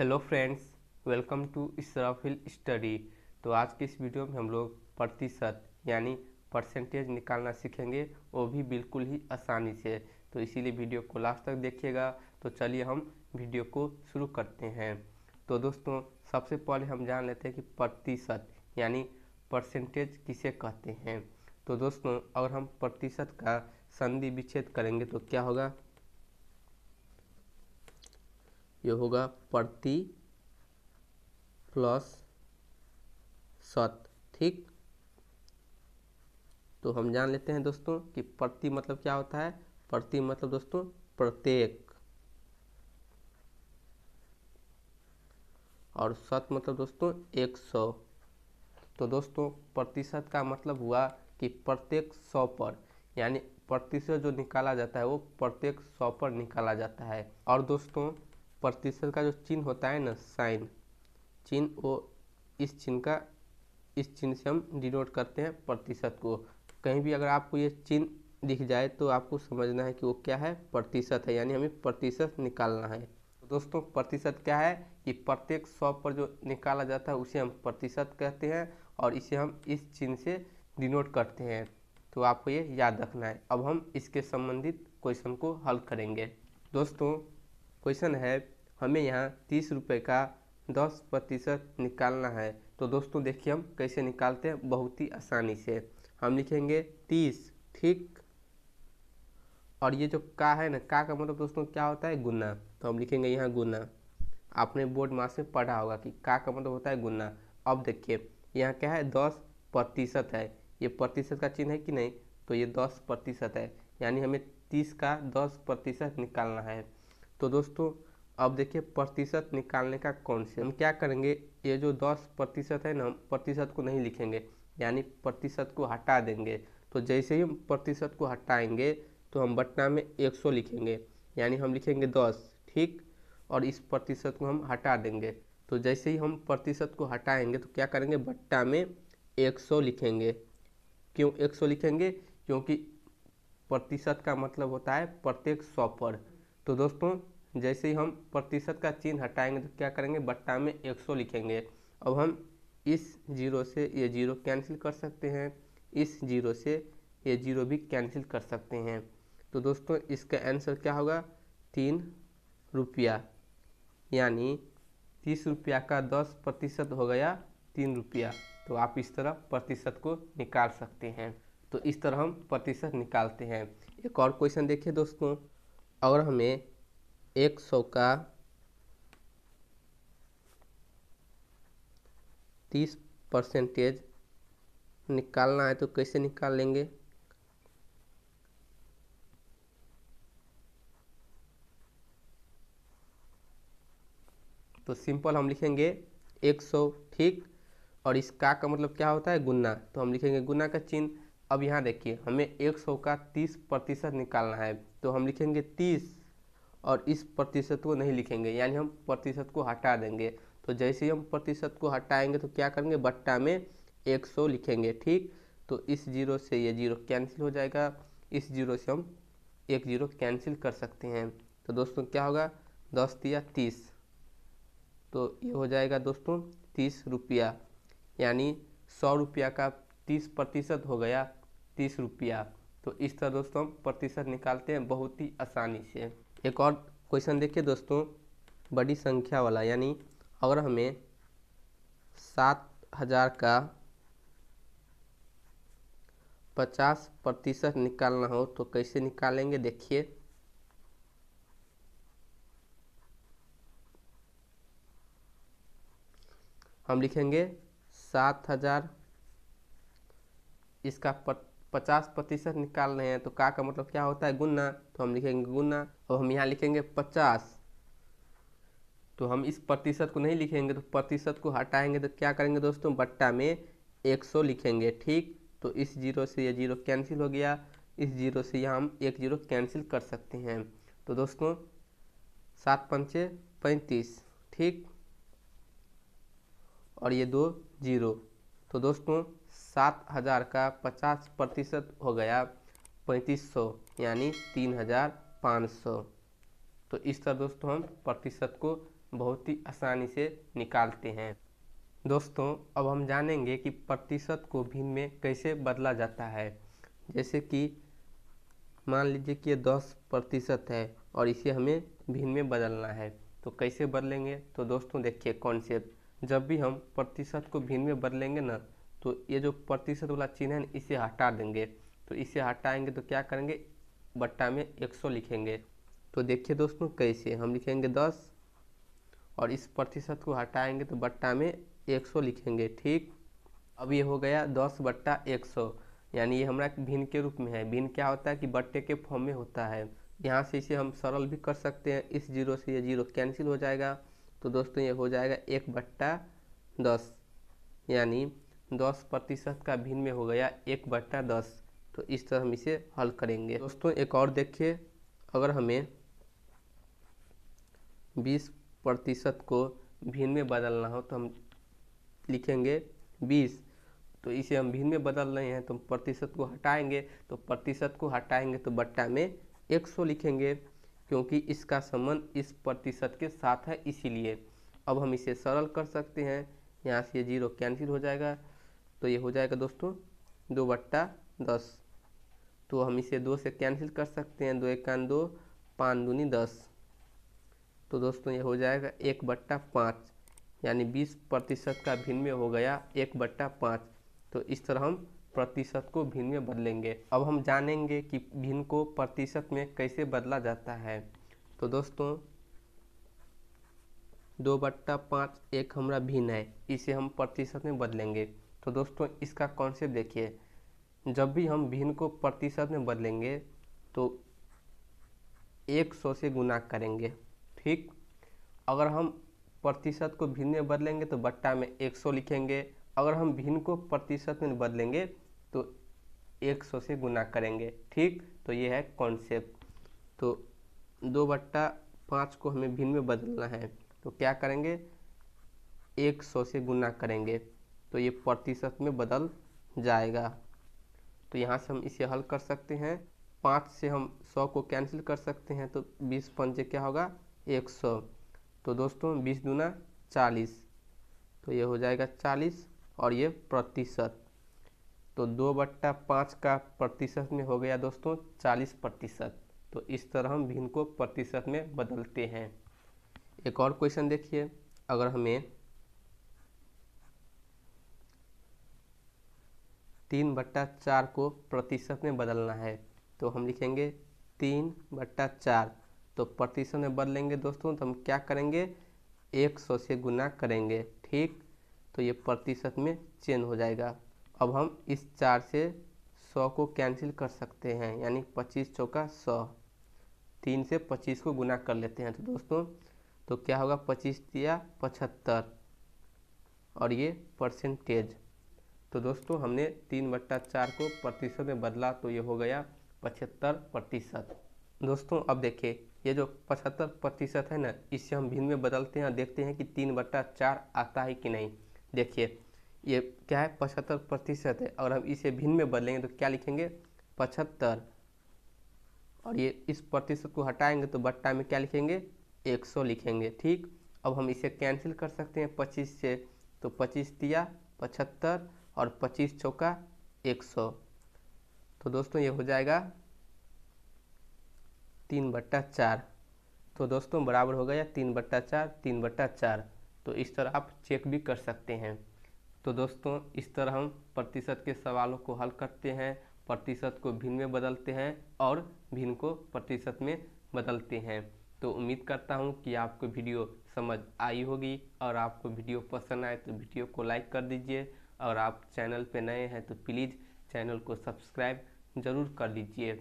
hello friends welcome to Israfil study तो आज के इस वीडियो में हम लोग प्रतिशत यानी परसेंटेज निकालना सीखेंगे वो भी बिल्कुल ही आसानी से तो इसीलिए वीडियो को लास्ट तक देखिएगा तो चलिए हम वीडियो को शुरू करते हैं तो दोस्तों सबसे पहले हम जान लेते हैं कि प्रतिशत यानी परसेंटेज किसे कहते हैं तो दोस्तों अगर हम प्रतिशत का संधि विच्छेद करेंगे तो क्या होगा ये होगा प्रति प्लस सत ठीक तो हम जान लेते हैं दोस्तों कि प्रति मतलब क्या होता है प्रति मतलब दोस्तों प्रत्येक और सत मतलब दोस्तों एक सौ तो दोस्तों प्रतिशत का मतलब हुआ कि प्रत्येक सौ पर यानी प्रतिशत जो निकाला जाता है वो प्रत्येक सौ पर निकाला जाता है और दोस्तों प्रतिशत का जो चिन्ह होता है ना साइन चिन्ह वो इस चिन्ह का इस चिन्ह से हम डिनोट करते हैं प्रतिशत को कहीं भी अगर आपको ये चिन्ह दिख जाए तो आपको समझना है कि वो क्या है प्रतिशत है यानी हमें प्रतिशत निकालना है तो दोस्तों प्रतिशत क्या है कि प्रत्येक सौ पर जो निकाला जाता है उसे हम प्रतिशत कहते हैं और इसे हम इस चिन्ह से डिनोट करते हैं तो आपको ये याद रखना है अब हम इसके संबंधित क्वेश्चन को हल करेंगे दोस्तों क्वेश्चन है हमें यहाँ तीस रुपये का दस प्रतिशत निकालना है तो दोस्तों देखिए हम कैसे निकालते हैं बहुत ही आसानी से हम लिखेंगे तीस ठीक और ये जो का है ना का का मतलब दोस्तों क्या होता है गुना तो हम लिखेंगे यहाँ गुना आपने बोर्ड मास में पढ़ा होगा कि का का मतलब होता है गुना अब देखिए यहाँ क्या है दस प्रतिशत है ये प्रतिशत का चिन्ह है कि नहीं तो ये दस प्रतिशत है यानी हमें तीस का दस प्रतिशत निकालना है तो दोस्तों अब देखिए प्रतिशत निकालने का कौन से हम क्या करेंगे ये जो दस प्रतिशत है ना हम प्रतिशत को नहीं लिखेंगे यानी प्रतिशत को हटा देंगे तो जैसे ही हम प्रतिशत को हटाएंगे तो हम बटना में 100 लिखेंगे यानी हम लिखेंगे 10 ठीक और इस प्रतिशत को हम हटा देंगे तो जैसे ही हम प्रतिशत को हटाएंगे तो क्या करेंगे बट्टा में सौ लिखेंगे क्यों सौ लिखेंगे क्योंकि प्रतिशत का मतलब होता है प्रत्येक सौ पर तो दोस्तों जैसे ही हम प्रतिशत का चिन्ह हटाएंगे तो क्या करेंगे बट्टा में 100 लिखेंगे अब हम इस जीरो से ये जीरो कैंसिल कर सकते हैं इस जीरो से ये जीरो भी कैंसिल कर सकते हैं तो दोस्तों इसका आंसर क्या होगा तीन रुपया यानी तीस रुपया का दस प्रतिशत हो गया तीन रुपया तो आप इस तरह प्रतिशत को निकाल सकते हैं तो इस तरह हम प्रतिशत निकालते हैं एक और क्वेश्चन देखिए दोस्तों अगर हमें एक सौ का तीस परसेंटेज निकालना है तो कैसे निकाल लेंगे तो सिंपल हम लिखेंगे 100 ठीक और इसका का मतलब क्या होता है गुना तो हम लिखेंगे गुना का चिन्ह अब यहाँ देखिए हमें 100 का 30 प्रतिशत निकालना है तो हम लिखेंगे और इस प्रतिशत को नहीं लिखेंगे यानी हम प्रतिशत को हटा देंगे तो जैसे ही हम प्रतिशत को हटाएंगे तो क्या करेंगे बट्टा में 100 लिखेंगे ठीक तो इस जीरो से ये जीरो कैंसिल हो जाएगा इस जीरो से हम एक जीरो कैंसिल कर सकते हैं तो दोस्तों क्या होगा दस या तीस तो ये हो जाएगा दोस्तों तीस रुपया यानी सौ रुपया का तीस प्रतिशत हो गया तीस रुपया तो इस तरह दोस्तों हम प्रतिशत निकालते हैं बहुत ही आसानी से एक और क्वेश्चन देखिए दोस्तों बड़ी संख्या वाला यानी अगर हमें सात हजार का पचास प्रतिशत निकालना हो तो कैसे निकालेंगे देखिए हम लिखेंगे सात हजार इसका पचास प्रतिशत निकाल रहे हैं तो का का मतलब क्या होता है गुना तो हम लिखेंगे गुना और हम यहाँ लिखेंगे पचास तो हम इस प्रतिशत को नहीं लिखेंगे तो प्रतिशत को हटाएंगे तो क्या करेंगे दोस्तों बट्टा में एक सौ लिखेंगे ठीक तो इस जीरो से ये जीरो कैंसिल हो गया इस जीरो से यहाँ हम एक जीरो कैंसिल कर सकते हैं तो दोस्तों सात पंचे पैंतीस ठीक और ये दो जीरो तो दोस्तों सात हज़ार का पचास प्रतिशत हो गया पैंतीस सौ यानी तीन हज़ार पाँच सौ तो इस तरह दोस्तों हम प्रतिशत को बहुत ही आसानी से निकालते हैं दोस्तों अब हम जानेंगे कि प्रतिशत को भिन्न में कैसे बदला जाता है जैसे कि मान लीजिए कि दस प्रतिशत है और इसे हमें भिन्न में बदलना है तो कैसे बदलेंगे तो दोस्तों देखिए कॉन्सेप्ट जब भी हम प्रतिशत को भिन्न में बदलेंगे ना तो ये जो प्रतिशत वाला चिन्ह है इसे हटा देंगे तो इसे हटाएंगे तो क्या करेंगे बट्टा में 100 लिखेंगे तो देखिए दोस्तों कैसे हम लिखेंगे 10 और इस प्रतिशत को हटाएंगे तो बट्टा में 100 लिखेंगे ठीक अब ये हो गया 10 बट्टा 100 यानी ये हमारा भिन्न के रूप में है भिन्न क्या होता है कि बट्टे के फॉर्म में होता है यहाँ से इसे हम सरल भी कर सकते हैं इस जीरो से ये जीरो कैंसिल हो जाएगा तो दोस्तों ये हो जाएगा एक बट्टा दस यानी दस प्रतिशत का भिन्न में हो गया एक बट्टा दस तो इस तरह हम इसे हल करेंगे दोस्तों एक और देखिए अगर हमें बीस प्रतिशत को भिन्न में बदलना हो तो हम लिखेंगे बीस तो इसे हम भिन्न में बदल रहे हैं तो प्रतिशत को हटाएंगे तो प्रतिशत को हटाएंगे तो बट्टा में एक सौ लिखेंगे क्योंकि इसका संबंध इस प्रतिशत के साथ है इसीलिए अब हम इसे सरल कर सकते हैं यहाँ से जीरो कैंसिल हो जाएगा तो ये हो जाएगा दोस्तों दो बट्टा दस तो हम इसे दो से कैंसिल कर सकते हैं दो कान दो पाँच दूनी दस तो दोस्तों ये हो जाएगा एक बट्टा पाँच यानी बीस प्रतिशत का भिन्न में हो गया एक बट्टा पाँच तो इस तरह हम प्रतिशत को भिन्न में बदलेंगे अब हम जानेंगे कि भिन्न को प्रतिशत में कैसे बदला जाता है तो दोस्तों दो बट्टा पाँच एक हमारा भिन्न है इसे हम प्रतिशत में बदलेंगे तो दोस्तों इसका कॉन्सेप्ट देखिए जब भी हम भिन्न को प्रतिशत में बदलेंगे तो एक सौ से गुना करेंगे ठीक अगर हम प्रतिशत को भिन्न में बदलेंगे तो बट्टा में एक सौ लिखेंगे अगर हम भिन्न को प्रतिशत में बदलेंगे तो एक सौ से गुना करेंगे ठीक तो ये है कॉन्सेप्ट तो दो बट्टा पाँच को हमें भिन्न में बदलना है तो क्या करेंगे एक सौ से गुना करेंगे तो ये प्रतिशत में बदल जाएगा तो यहाँ से हम इसे हल कर सकते हैं पाँच से हम सौ को कैंसिल कर सकते हैं तो बीस पंजे क्या होगा एक सौ तो दोस्तों बीस दूना चालीस तो ये हो जाएगा चालीस और ये प्रतिशत तो दो बट्टा पाँच का प्रतिशत में हो गया दोस्तों चालीस प्रतिशत तो इस तरह हम भिन्न को प्रतिशत में बदलते हैं एक और क्वेश्चन देखिए अगर हमें तीन बट्टा चार को प्रतिशत में बदलना है तो हम लिखेंगे तीन बट्टा चार तो प्रतिशत में बदलेंगे दोस्तों तो हम क्या करेंगे एक सौ से गुना करेंगे ठीक तो ये प्रतिशत में चेंज हो जाएगा अब हम इस चार से सौ को कैंसिल कर सकते हैं यानी पच्चीस चौका सौ तीन से पच्चीस को गुना कर लेते हैं तो दोस्तों तो क्या होगा पच्चीस या पचहत्तर और ये परसेंटेज तो दोस्तों हमने तीन बट्टा चार को प्रतिशत में बदला तो ये हो गया पचहत्तर प्रतिशत दोस्तों अब देखिए ये जो पचहत्तर प्रतिशत है ना इसे हम भिन्न में बदलते हैं देखते हैं कि तीन बट्टा चार आता है कि नहीं देखिए ये क्या है पचहत्तर प्रतिशत है और हम इसे भिन्न में बदलेंगे तो क्या लिखेंगे पचहत्तर और ये इस प्रतिशत को हटाएंगे तो बट्टा में क्या लिखेंगे सौ लिखेंगे ठीक अब हम इसे कैंसिल कर सकते हैं पच्चीस से तो पच्चीस दिया पचहत्तर और पच्चीस चौका एक सौ तो दोस्तों ये हो जाएगा तीन बट्टा चार तो दोस्तों बराबर हो गया तीन बट्टा चार तीन बट्टा चार तो इस तरह आप चेक भी कर सकते हैं तो दोस्तों इस तरह हम प्रतिशत के सवालों को हल करते हैं प्रतिशत को भिन्न में बदलते हैं और भिन्न को प्रतिशत में बदलते हैं तो उम्मीद करता हूँ कि आपको वीडियो समझ आई होगी और आपको वीडियो पसंद आए तो वीडियो को लाइक कर दीजिए और आप चैनल पे नए हैं तो प्लीज़ चैनल को सब्सक्राइब ज़रूर कर लीजिए